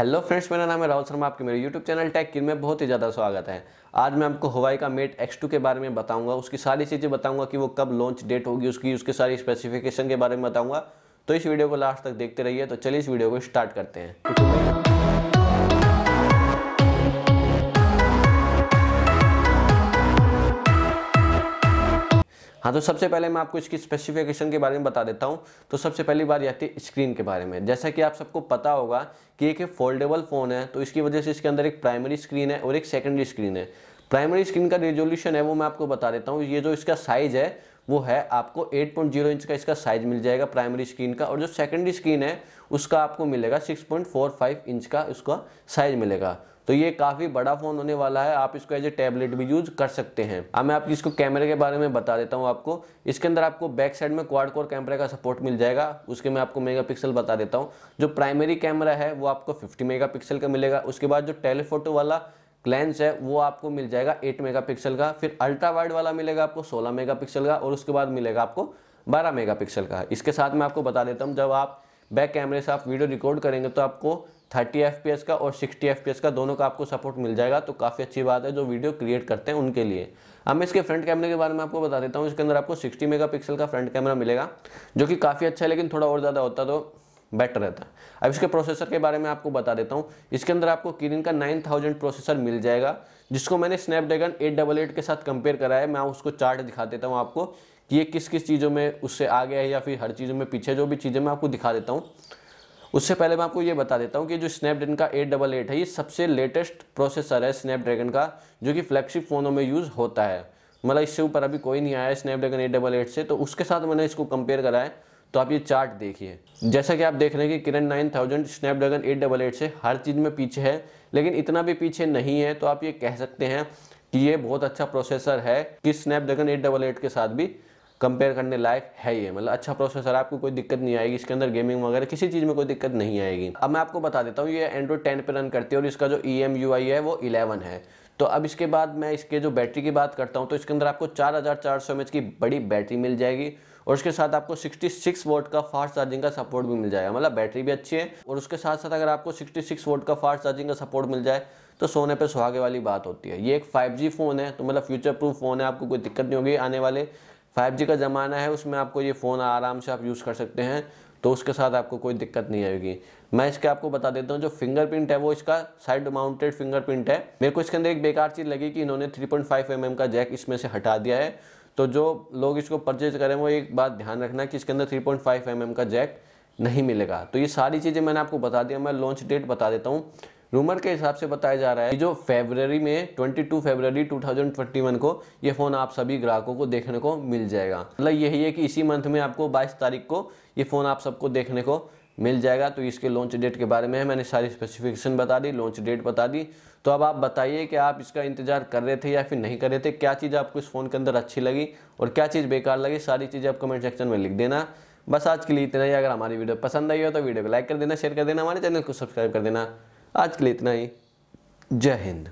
hello friends मेरा नाम है राहुल शर्मा आपके मेरे यूट्यूब चैनल टैक किन में बहुत ही ज़्यादा स्वागत है आज मैं आपको हवाई का मेट टू के बारे में बताऊंगा उसकी सारी चीज़ें बताऊंगा कि वो कब लॉन्च डेट होगी उसकी उसके सारी स्पेसिफिकेशन के बारे में बताऊंगा तो इस वीडियो को लास्ट तक देखते रहिए तो चलिए इस वीडियो को स्टार्ट करते हैं हाँ तो सबसे पहले मैं आपको इसकी स्पेसिफिकेशन के बारे में बता देता हूँ तो सबसे पहली बात आती है स्क्रीन के बारे में जैसा कि आप सबको पता होगा कि एक फोल्डेबल फ़ोन है तो इसकी वजह से इसके अंदर एक प्राइमरी स्क्रीन है और एक सेकेंडरी स्क्रीन है प्राइमरी स्क्रीन का रेजोल्यूशन है वो मैं आपको बता देता हूँ ये जो इसका साइज़ है वो है आपको 8.0 इंच का इसका साइज मिल जाएगा प्राइमरी स्क्रीन का और जो सेकेंडरी स्क्रीन है उसका आपको मिलेगा 6.45 इंच का उसका साइज मिलेगा तो ये काफ़ी बड़ा फ़ोन होने वाला है आप इसको एज ए टैबलेट भी यूज़ कर सकते हैं अब मैं आपकी इसको कैमरे के बारे में बता देता हूँ आपको इसके अंदर आपको बैक साइड में क्वाड कोर कैमरे का सपोर्ट मिल जाएगा उसके मैं आपको मेगा बता देता हूँ जो प्राइमरी कैमरा है वो आपको फिफ्टी मेगा का मिलेगा उसके बाद जो टेलीफोटो वाला लेंस है वो आपको मिल जाएगा 8 मेगापिक्सल का फिर अल्ट्रा वाइड वाला मिलेगा आपको 16 मेगापिक्सल का और उसके बाद मिलेगा आपको 12 मेगापिक्सल का इसके साथ मैं आपको बता देता हूँ जब आप बैक कैमरे से आप वीडियो रिकॉर्ड करेंगे तो आपको थर्टी एफ का और सिक्सटी एफ का दोनों का आपको सपोर्ट मिल जाएगा तो काफ़ी अच्छी बात है जो वीडियो क्रिएट करते हैं उनके लिए अब मैं इसके फ्रंट कैमरे के बारे में आपको बता देता हूँ इसके अंदर आपको सिक्सटी मेगा का फ्रंट कैमरा मिलेगा जो कि काफ़ी अच्छा है लेकिन थोड़ा और ज़्यादा होता तो बेटर रहता है अब इसके प्रोसेसर के बारे में आपको बता देता हूँ इसके अंदर आपको किरिन का 9000 प्रोसेसर मिल जाएगा जिसको मैंने स्नैपड्रैगन एट के साथ कंपेयर करा है मैं उसको चार्ट दिखा देता हूँ आपको कि ये किस किस चीज़ों में उससे आ गया है या फिर हर चीज़ों में पीछे जो भी चीज़ें मैं आपको दिखा देता हूँ उससे पहले मैं आपको ये बता देता हूँ कि जो स्नैपड्रैगन का एट डबल एट है ये सबसे लेटेस्ट प्रोसेसर है स्नैपड्रैगन का जो कि फ्लैगशिप फ़ोनों में यूज़ होता है मतलब इससे ऊपर अभी कोई नहीं आया है स्नैपड्रैगन एट डबल एट से तो उसके साथ मैंने इसको कंपेयर करा है तो आप ये चार्ट देखिए जैसा कि आप देख रहे हैं कि Kirin nine thousand Snapdragon eight double eight से हर चीज़ में पीछे है लेकिन इतना भी पीछे नहीं है तो आप ये कह सकते हैं कि ये बहुत अच्छा प्रोसेसर है कि स्नैपड्रैगन एट डबल एट के साथ भी कंपेयर करने लायक है ये मतलब अच्छा प्रोसेसर आपको कोई दिक्कत नहीं आएगी इसके अंदर गेमिंग वगैरह किसी चीज़ में कोई दिक्कत नहीं आएगी अब मैं आपको बता देता हूँ ये एंड्रॉइड टेन पर रन करती है और इसका जो ई एम यू आई है वो इलेवन है तो अब इसके बाद मैं इसके जो बैटरी की बात करता हूँ तो इसके अंदर आपको चार हज़ार चार सौ एम एच की बड़ी बैटरी मिल जाएगी और उसके साथ आपको 66 वोट का फास्ट चार्जिंग का सपोर्ट भी मिल जाएगा मतलब बैटरी भी अच्छी है और उसके साथ साथ अगर आपको 66 वोट का फास्ट चार्जिंग का सपोर्ट मिल जाए तो सोने पे सुहागे वाली बात होती है ये एक 5G फ़ोन है तो मतलब फ्यूचर प्रूफ फ़ोन है आपको कोई दिक्कत नहीं होगी आने वाले जी का ज़माना है उसमें आपको ये फ़ोन आराम से आप यूज़ कर सकते हैं तो उसके साथ आपको कोई दिक्कत नहीं आएगी मैं इसके आपको बता देता हूँ जो फिंगरप्रिंट है वो इसका साइड माउंटेड फिंगरप्रिंट है मेरे को इसके अंदर एक बेकार चीज़ लगी कि इन्होंने 3.5 mm का जैक इसमें से हटा दिया है तो जो लोग इसको परचेज करें वो एक बात ध्यान रखना कि इसके अंदर 3.5 पॉइंट mm का जैक नहीं मिलेगा तो ये सारी चीज़ें मैंने आपको बता दिया मैं लॉन्च डेट बता देता हूँ रूमर के हिसाब से बताया जा रहा है जो फेबररी में 22 फेबररी 2021 को ये फ़ोन आप सभी ग्राहकों को देखने को मिल जाएगा मतलब यही है कि इसी मंथ में आपको 22 तारीख को ये फ़ोन आप सबको देखने को मिल जाएगा तो इसके लॉन्च डेट के बारे में मैंने सारी स्पेसिफिकेशन बता दी लॉन्च डेट बता दी तो अब आप बताइए कि आप इसका इंतज़ार कर रहे थे या फिर नहीं कर रहे थे क्या चीज़ आपको इस फ़ोन के अंदर अच्छी लगी और क्या चीज़ बेकार लगी सारी चीज़ें आप कमेंट सेक्शन में लिख देना बस आज के लिए इतना ही अगर हमारी वीडियो पसंद आई हो तो वीडियो को लाइक कर देना शेयर कर देना हमारे चैनल को सब्सक्राइब कर देना आज के लिए इतना ही जय हिंद